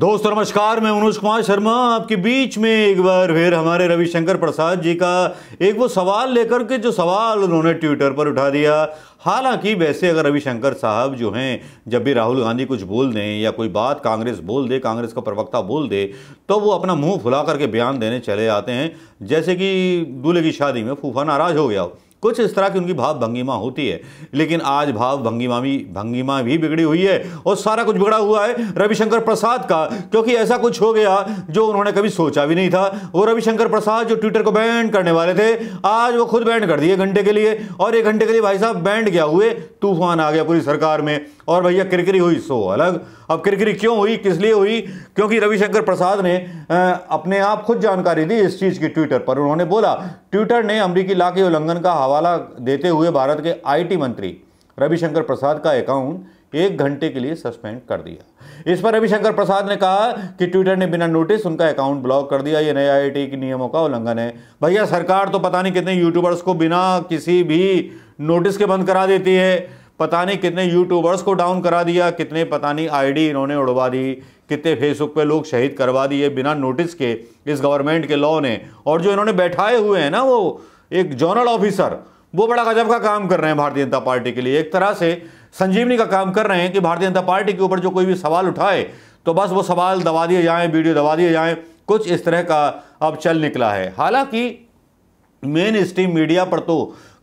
दोस्तों नमस्कार मैं मनोज कुमार शर्मा आपके बीच में एक बार फिर हमारे रविशंकर प्रसाद जी का एक वो सवाल लेकर के जो सवाल उन्होंने ट्विटर पर उठा दिया हालांकि वैसे अगर रविशंकर साहब जो हैं जब भी राहुल गांधी कुछ बोल दें या कोई बात कांग्रेस बोल दे कांग्रेस का प्रवक्ता बोल दे तो वो अपना मुंह फुला करके बयान देने चले आते हैं जैसे कि दूल्हे की शादी में फूफा नाराज हो गया हो कुछ इस तरह की उनकी भाव भंगिमा होती है लेकिन आज भाव भंगिमा भी भंगिमा भी बिगड़ी हुई है और सारा कुछ बिगड़ा हुआ है रविशंकर प्रसाद का क्योंकि ऐसा कुछ हो गया जो उन्होंने कभी सोचा भी नहीं था वो रविशंकर प्रसाद जो ट्विटर को बैन करने वाले थे आज वो खुद बैन कर दिए घंटे के लिए और एक घंटे के लिए भाई साहब बैंड क्या हुए तूफान आ गया पूरी सरकार में और भैया किरकिरी हुई सो अलग अब किरकिरी क्यों हुई किस लिए हुई क्योंकि रविशंकर प्रसाद ने अपने आप खुद जानकारी दी इस चीज़ की ट्विटर पर उन्होंने बोला ट्विटर ने अमरीकी ला के उल्लंघन का हवाला देते हुए भारत के आई मंत्री रविशंकर प्रसाद का अकाउंट एक घंटे के लिए सस्पेंड कर दिया इस पर रविशंकर प्रसाद ने कहा कि ट्विटर ने बिना नोटिस उनका अकाउंट ब्लॉक कर दिया ये नए टी के नियमों का उल्लंघन है भैया सरकार तो पता नहीं कितने यूट्यूबर्स को बिना किसी भी नोटिस के बंद करा देती है पता नहीं कितने यूट्यूबर्स को डाउन करा दिया कितने पता नहीं आईडी इन्होंने उड़वा दी कितने फेसबुक पे लोग शहीद करवा दिए बिना नोटिस के इस गवर्नमेंट के लॉ ने और जो इन्होंने बैठाए हुए हैं ना वो एक जोनल ऑफिसर वो बड़ा गजब का काम कर रहे हैं भारतीय जनता पार्टी के लिए एक तरह से संजीवनी का काम कर रहे हैं कि भारतीय जनता पार्टी के ऊपर जो कोई भी सवाल उठाए तो बस वो सवाल दबा दिए जाएँ वीडियो दबा दिए जाएँ कुछ इस तरह का अब चल निकला है हालांकि मेन स्ट्रीम मीडिया पर तो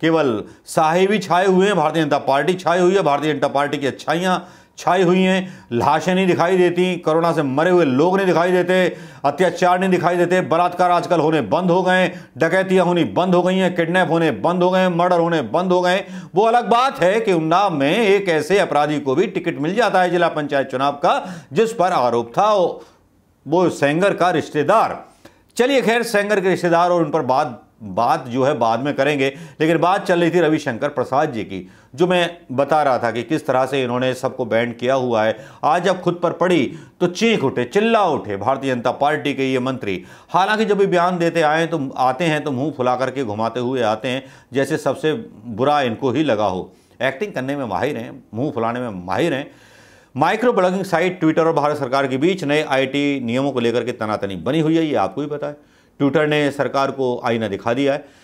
केवल साहेबी छाए हुए हैं भारतीय जनता पार्टी छाई हुई है भारतीय जनता पार्टी की अच्छाइयाँ छाई हुई हैं लाशें नहीं दिखाई देती कोरोना से मरे हुए लोग नहीं दिखाई देते अत्याचार नहीं दिखाई देते बलात्कार आजकल होने बंद हो गए डकैतियाँ होनी बंद हो गई हैं किडनैप होने बंद हो गए मर्डर होने बंद हो गए वो अलग बात है कि उन्नाव में एक ऐसे अपराधी को भी टिकट मिल जाता है जिला पंचायत चुनाव का जिस पर आरोप था वो सेंगर का रिश्तेदार चलिए खैर सेंगर के रिश्तेदार और उन पर बात बात जो है बाद में करेंगे लेकिन बात चल रही थी रविशंकर प्रसाद जी की जो मैं बता रहा था कि किस तरह से इन्होंने सबको बैंड किया हुआ है आज जब खुद पर पड़ी तो चीख उठे चिल्ला उठे भारतीय जनता पार्टी के ये मंत्री हालांकि जब भी बयान देते आए तो आते हैं तो मुंह फुला करके घुमाते हुए आते हैं जैसे सबसे बुरा इनको ही लगा हो एक्टिंग करने में माहिर हैं मुँह फुलाने में माहिर हैं माइक्रो ब्लॉगिंग साइट ट्विटर और भारत सरकार के बीच नए आई नियमों को लेकर के तनातनी बनी हुई है ये आपको ही बताएं ट्विटर ने सरकार को आईना दिखा दिया है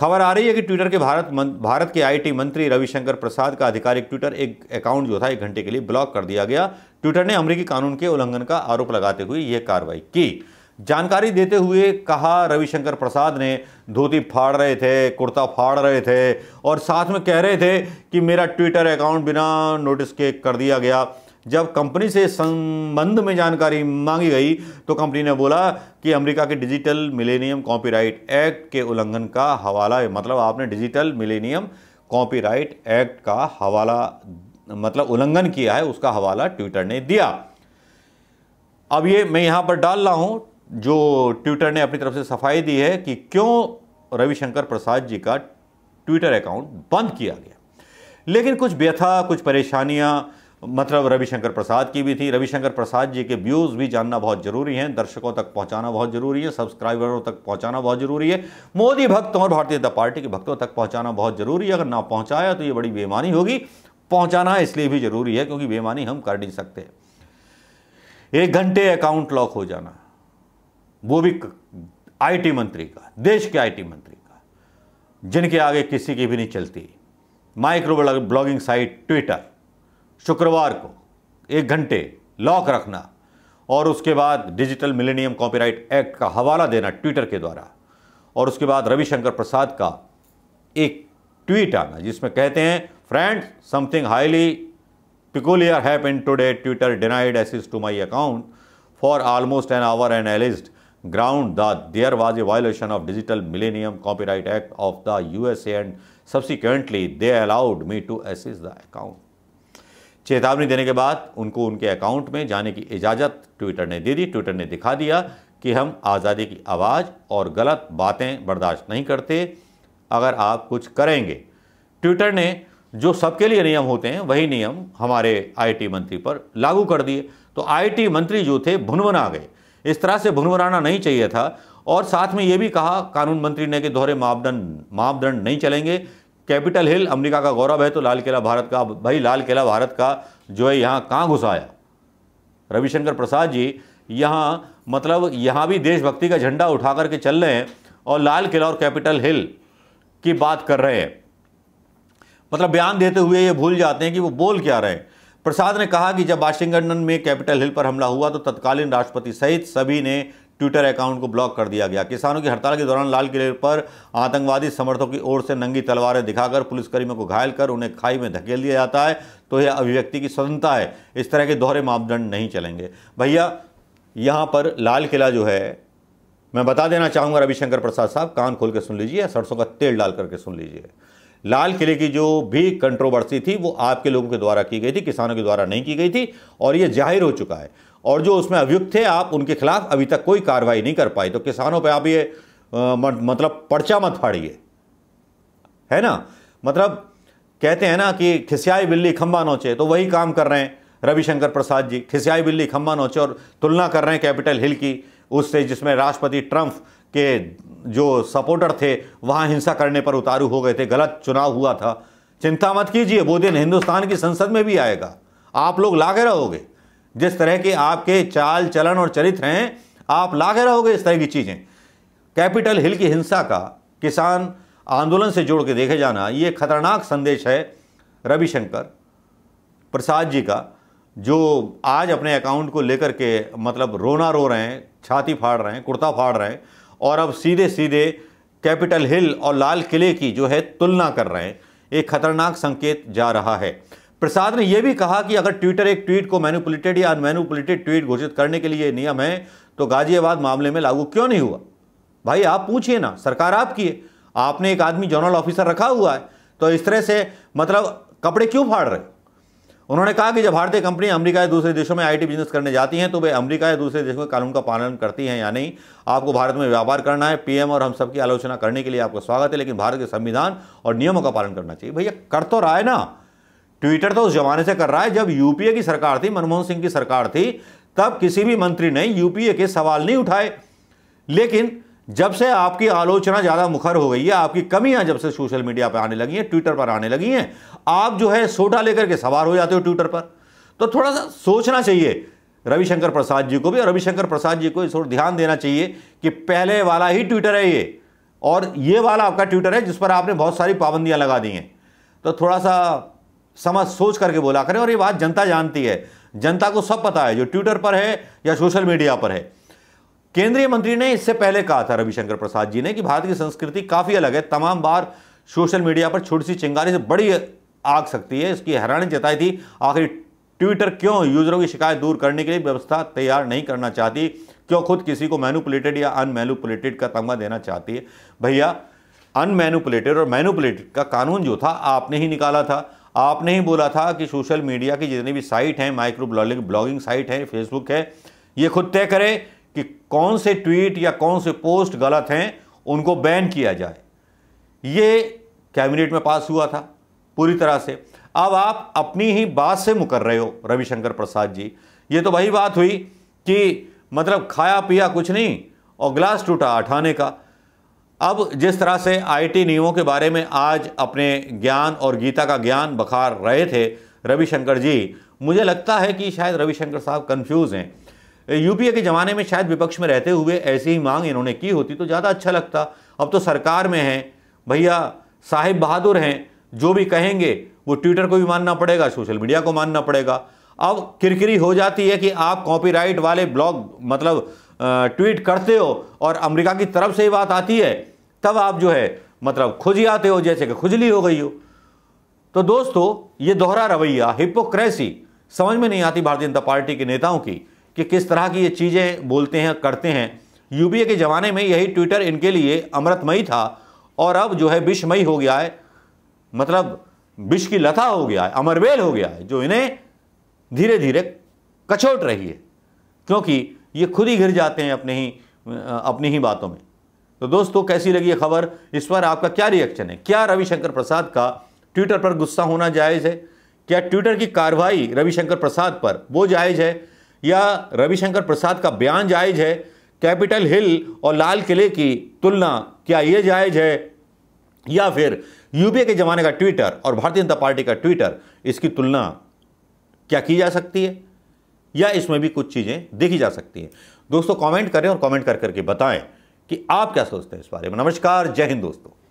खबर आ रही है कि ट्विटर के भारत मन, भारत के आईटी मंत्री रविशंकर प्रसाद का आधिकारिक ट्विटर एक अकाउंट जो था एक घंटे के लिए ब्लॉक कर दिया गया ट्विटर ने अमरीकी कानून के उल्लंघन का आरोप लगाते हुए यह कार्रवाई की जानकारी देते हुए कहा रविशंकर प्रसाद ने धोती फाड़ रहे थे कुर्ता फाड़ रहे थे और साथ में कह रहे थे कि मेरा ट्विटर अकाउंट बिना नोटिस के कर दिया गया जब कंपनी से संबंध में जानकारी मांगी गई तो कंपनी ने बोला कि अमेरिका के डिजिटल मिलेनियम कॉपीराइट एक्ट के उल्लंघन का हवाला है मतलब आपने डिजिटल मिलेनियम कॉपीराइट एक्ट का हवाला मतलब उल्लंघन किया है उसका हवाला ट्विटर ने दिया अब ये मैं यहां पर डाल रहा हूं जो ट्विटर ने अपनी तरफ से सफाई दी है कि क्यों रविशंकर प्रसाद जी का ट्विटर अकाउंट बंद किया गया लेकिन कुछ व्यथा कुछ परेशानियां मतलब रविशंकर प्रसाद की भी थी रविशंकर प्रसाद जी के व्यूज़ भी जानना बहुत ज़रूरी हैं दर्शकों तक पहुंचाना बहुत ज़रूरी है सब्सक्राइबरों तक पहुंचाना बहुत ज़रूरी है मोदी भक्तों और भारतीय जनता पार्टी के भक्तों तक पहुंचाना बहुत ज़रूरी है अगर ना पहुंचाया तो ये बड़ी बेमानी होगी पहुंचाना इसलिए भी ज़रूरी है क्योंकि बेमानी हम कर नहीं सकते एक घंटे अकाउंट लॉक हो जाना वो भी आई मंत्री का देश के आई मंत्री का जिनके आगे किसी की भी नहीं चलती माइक्रो ब्लॉगिंग साइट ट्विटर शुक्रवार को एक घंटे लॉक रखना और उसके बाद डिजिटल मिलेनियम कॉपीराइट एक्ट का हवाला देना ट्विटर के द्वारा और उसके बाद रविशंकर प्रसाद का एक ट्वीट आना जिसमें कहते हैं friends something highly peculiar happen today Twitter denied access to my account for almost an hour and alleged ground was a violation of digital millennium copyright act of the U S usa and subsequently they allowed me to access the account चेतावनी देने के बाद उनको उनके account में जाने की इजाज़त ट्विटर ने दे दी ट्विटर ने दिखा दिया कि हम आज़ादी की आवाज़ और गलत बातें बर्दाश्त नहीं करते अगर आप कुछ करेंगे ट्विटर ने जो सबके लिए नियम होते हैं वही नियम हमारे आईटी मंत्री पर लागू कर दिए तो आईटी मंत्री जो थे भुनभुना गए इस तरह से भुनभुनाना नहीं चाहिए था और साथ में ये भी कहा कानून मंत्री ने कि दोहरे मापदंड मापदंड नहीं चलेंगे कैपिटल हिल अमेरिका का गौरव है तो लाल किला भारत का भाई लाल किला भारत का जो है यहाँ कहाँ घुसाया रविशंकर प्रसाद जी यहाँ मतलब यहाँ भी देशभक्ति का झंडा उठा करके चल रहे हैं और लाल किला और कैपिटल हिल की बात कर रहे हैं मतलब बयान देते हुए ये भूल जाते हैं कि वो बोल क्या रहे हैं प्रसाद ने कहा कि जब वाशिंगटन में कैपिटल हिल पर हमला हुआ तो तत्कालीन राष्ट्रपति सहित सभी ने ट्विटर अकाउंट को ब्लॉक कर दिया गया किसानों की हड़ताल के दौरान लाल किले पर आतंकवादी समर्थकों की ओर से नंगी तलवारें दिखाकर पुलिसकर्मियों को घायल कर उन्हें खाई में धकेल दिया जाता है तो यह अभिव्यक्ति की स्वतंत्रता है इस तरह के दोहरे मापदंड नहीं चलेंगे भैया यहाँ पर लाल किला जो है मैं बता देना चाहूँगा रविशंकर प्रसाद साहब कान खोल के सुन लीजिए या सरसों का तेल डाल करके सुन लीजिए लाल किले की जो भी कंट्रोवर्सी थी वो आपके लोगों के द्वारा की गई थी किसानों के द्वारा नहीं की गई थी और ये जाहिर हो चुका है और जो उसमें अभियुक्त थे आप उनके खिलाफ अभी तक कोई कार्रवाई नहीं कर पाई तो किसानों पर आप ये आ, मतलब पर्चा मत फाड़िए है ना मतलब कहते हैं ना कि खिसियाई बिल्ली खम्बा नोचे तो वही काम कर रहे हैं रविशंकर प्रसाद जी खिसियाई बिल्ली खम्बा नोचे और तुलना कर रहे हैं कैपिटल हिल की उससे जिसमें राष्ट्रपति ट्रंप के जो सपोर्टर थे वहाँ हिंसा करने पर उतारू हो गए थे गलत चुनाव हुआ था चिंता मत कीजिए वो दिन हिंदुस्तान की संसद में भी आएगा आप लोग लागे रहोगे जिस तरह के आपके चाल चलन और चरित्र हैं आप लागे रहोगे इस तरह की चीज़ें कैपिटल हिल की हिंसा का किसान आंदोलन से जोड़ के देखे जाना ये खतरनाक संदेश है रविशंकर प्रसाद जी का जो आज अपने अकाउंट को लेकर के मतलब रोना रो रहे हैं छाती फाड़ रहे हैं कुर्ता फाड़ रहे हैं और अब सीधे सीधे कैपिटल हिल और लाल किले की जो है तुलना कर रहे हैं एक खतरनाक संकेत जा रहा है प्रसाद ने यह भी कहा कि अगर ट्विटर एक ट्वीट को मैनुपुलेटेड या अनमैनुपुलेटेड ट्वीट घोषित करने के लिए नियम है तो गाजियाबाद मामले में लागू क्यों नहीं हुआ भाई आप पूछिए ना सरकार आपकी है आपने एक आदमी जनरल ऑफिसर रखा हुआ है तो इस तरह से मतलब कपड़े क्यों फाड़ रहे उन्होंने कहा कि जब भारतीय कंपनी अमेरिका या दूसरे देशों में आईटी बिजनेस करने जाती हैं तो वे अमेरिका या दूसरे देशों के कानून का पालन करती हैं या नहीं आपको भारत में व्यापार करना है पीएम और हम सबकी आलोचना करने के लिए आपका स्वागत है लेकिन भारत के संविधान और नियमों का पालन करना चाहिए भैया कर तो रहा है ना ट्विटर तो उस जमाने से कर रहा है जब यूपीए की सरकार थी मनमोहन सिंह की सरकार थी तब किसी भी मंत्री ने यूपीए के सवाल नहीं उठाए लेकिन जब से आपकी आलोचना ज़्यादा मुखर हो गई है आपकी कमियां जब से सोशल मीडिया पर आने लगी हैं ट्विटर पर आने लगी हैं आप जो है सोटा लेकर के सवार हो जाते हो ट्विटर पर तो थोड़ा सा सोचना चाहिए रविशंकर प्रसाद जी को भी और रविशंकर प्रसाद जी को ओर ध्यान देना चाहिए कि पहले वाला ही ट्विटर है ये और ये वाला आपका ट्विटर है जिस पर आपने बहुत सारी पाबंदियां लगा दी हैं तो थोड़ा सा समझ सोच करके बोला करें और ये बात जनता जानती है जनता को सब पता है जो ट्विटर पर है या सोशल मीडिया पर है केंद्रीय मंत्री ने इससे पहले कहा था रविशंकर प्रसाद जी ने कि भारत की संस्कृति काफ़ी अलग है तमाम बार सोशल मीडिया पर छोटी सी चिंगारी से बड़ी आग सकती है इसकी हैरानी जताई थी आखिर ट्विटर क्यों यूजरों की शिकायत दूर करने के लिए व्यवस्था तैयार नहीं करना चाहती क्यों खुद किसी को मैनुपुलेटेड या अनमैनुपुलेटेड का तमगा देना चाहती है भैया अनमैनुपुलेटेड और मैनुपुलेटेड का कानून जो था आपने ही निकाला था आपने ही बोला था कि सोशल मीडिया की जितनी भी साइट हैं माइक्रो ब्लॉगिंग ब्लॉगिंग साइट है फेसबुक है ये खुद तय करें कि कौन से ट्वीट या कौन से पोस्ट गलत हैं उनको बैन किया जाए ये कैबिनेट में पास हुआ था पूरी तरह से अब आप अपनी ही बात से मुकर रहे हो रविशंकर प्रसाद जी ये तो वही बात हुई कि मतलब खाया पिया कुछ नहीं और ग्लास टूटा अठाने का अब जिस तरह से आईटी नियमों के बारे में आज अपने ज्ञान और गीता का ज्ञान बखार रहे थे रविशंकर जी मुझे लगता है कि शायद रविशंकर साहब कंफ्यूज हैं यूपीए के ज़माने में शायद विपक्ष में रहते हुए ऐसी ही मांग इन्होंने की होती तो ज़्यादा अच्छा लगता अब तो सरकार में हैं भैया साहिब बहादुर हैं जो भी कहेंगे वो ट्विटर को भी मानना पड़ेगा सोशल मीडिया को मानना पड़ेगा अब किरकिरी हो जाती है कि आप कॉपीराइट वाले ब्लॉग मतलब ट्वीट करते हो और अमेरिका की तरफ से ही बात आती है तब आप जो है मतलब खुजी आते हो जैसे कि खुजली हो गई हो तो दोस्तों ये दोहरा रवैया हिपोक्रेसी समझ में नहीं आती भारतीय जनता पार्टी के नेताओं की कि किस तरह की ये चीज़ें बोलते हैं करते हैं यूपीए के ज़माने में यही ट्विटर इनके लिए अमृतमयी था और अब जो है विषमयी हो गया है मतलब विष की लता हो गया है अमरवेल हो गया है जो इन्हें धीरे धीरे कचोट रही है क्योंकि ये खुद ही घिर जाते हैं अपने ही अपनी ही बातों में तो दोस्तों कैसी लगी ये खबर इस पर आपका क्या रिएक्शन है क्या रविशंकर प्रसाद का ट्विटर पर गुस्सा होना जायज़ है क्या ट्विटर की कार्रवाई रविशंकर प्रसाद पर वो जायज़ है या रविशंकर प्रसाद का बयान जायज़ है कैपिटल हिल और लाल किले की तुलना क्या ये जायज़ है या फिर यूपीए के ज़माने का ट्विटर और भारतीय जनता पार्टी का ट्विटर इसकी तुलना क्या की जा सकती है या इसमें भी कुछ चीज़ें देखी जा सकती हैं दोस्तों कमेंट करें और कमेंट कर करके बताएं कि आप क्या सोचते हैं इस बारे में नमस्कार जय हिंद दोस्तों